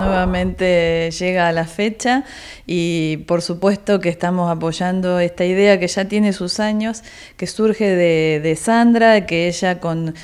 Nuevamente llega la fecha y por supuesto que estamos apoyando esta idea que ya tiene sus años, que surge de, Sandra, que ella con,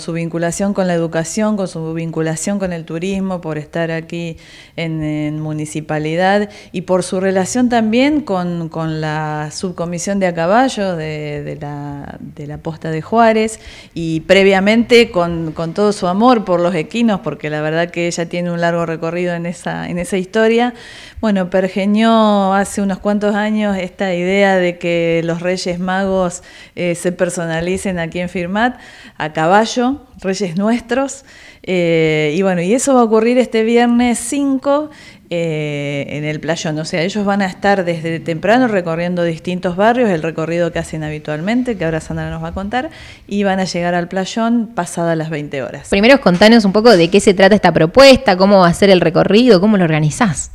su vinculación con la educación, con su vinculación con el turismo, por estar aquí en, municipalidad y por su relación también con, la subcomisión de a caballo de, la, posta de Juárez y previamente con, con todo su amor por los equinos, porque la verdad que ella tiene un largo recorrido en esa, en esa historia. Bueno, pergeñó hace unos cuantos años esta idea de que los Reyes Magos eh, se personalicen aquí en Firmat, a caballo, Reyes Nuestros. Eh, y bueno, y eso va a ocurrir este viernes 5 eh, en el playón. O sea, ellos van a estar desde temprano recorriendo distintos barrios, el recorrido que hacen habitualmente, que ahora Sandra nos va a contar, y van a llegar al playón pasadas las 20 horas. Primero contanos un poco de qué se trata esta propuesta, cómo va a ser el recorrido, cómo lo organizás.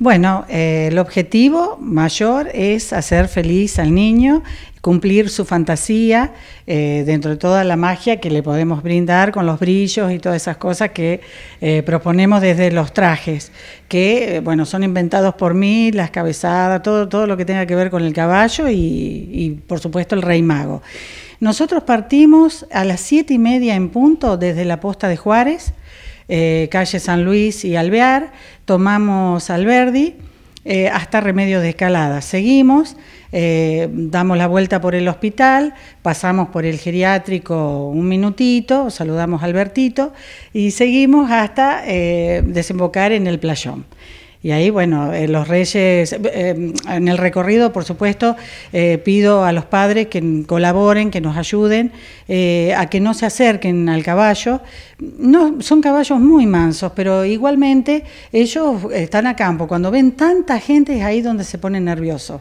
Bueno, eh, el objetivo mayor es hacer feliz al niño, cumplir su fantasía eh, dentro de toda la magia que le podemos brindar con los brillos y todas esas cosas que eh, proponemos desde los trajes, que bueno, son inventados por mí, las cabezadas, todo, todo lo que tenga que ver con el caballo y, y por supuesto el rey mago. Nosotros partimos a las siete y media en punto desde la posta de Juárez. Eh, calle San Luis y Alvear, tomamos Alberdi eh, hasta Remedios de Escalada. Seguimos, eh, damos la vuelta por el hospital, pasamos por el geriátrico un minutito, saludamos a Albertito y seguimos hasta desembocar en el playón. Y ahí, bueno, eh, los reyes, eh, en el recorrido, por supuesto, eh, pido a los padres que colaboren, que nos ayuden, a que no se acerquen al caballo. No, son caballos muy mansos, pero igualmente ellos están a campo. Cuando ven tanta gente es ahí donde se ponen nerviosos.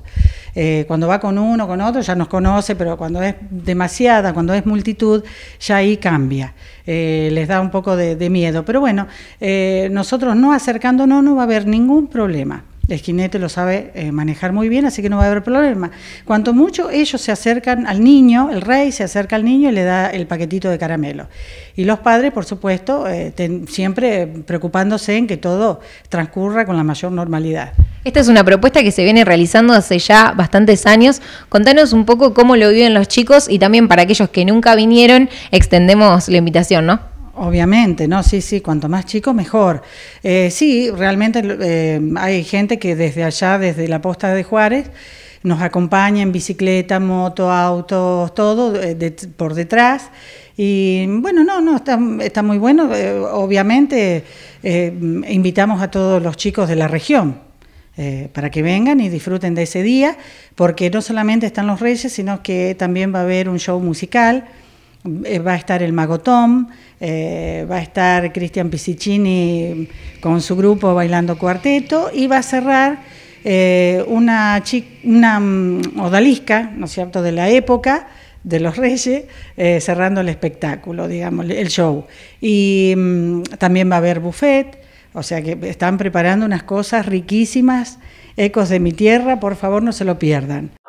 Eh, cuando va con uno, con otro, ya nos conoce, pero cuando es demasiada, cuando es multitud, ya ahí cambia, eh, les da un poco de, miedo. Pero bueno, eh, nosotros no acercándonos no va a haber ningún problema. El jinete lo sabe eh, manejar muy bien, así que no va a haber problema. Cuanto mucho, ellos se acercan al niño, el rey se acerca al niño y le da el paquetito de caramelo. Y los padres, por supuesto, eh, siempre preocupándose en que todo transcurra con la mayor normalidad. Esta es una propuesta que se viene realizando hace ya bastantes años. Contanos un poco cómo lo viven los chicos y también para aquellos que nunca vinieron, extendemos la invitación, ¿no? Obviamente, ¿no? Sí, sí, cuanto más chico, mejor. Eh, sí, realmente eh, hay gente que desde allá, desde la posta de Juárez, nos acompaña en bicicleta, moto, autos, todo eh, por detrás. Y bueno, no, no, está, muy bueno. obviamente, invitamos a todos los chicos de la región. para que vengan y disfruten de ese día, porque no solamente están los reyes, sino que también va a haber un show musical eh, va a estar el Magotón, eh, va a estar Cristian Pisicini con su grupo bailando cuarteto y va a cerrar eh, una, una mm, odalisca, ¿no es cierto?, de la época de los reyes, cerrando el espectáculo, digamos, el show. Y mm, también va a haber buffet, o sea que están preparando unas cosas riquísimas, ecos de mi tierra, por favor no se lo pierdan.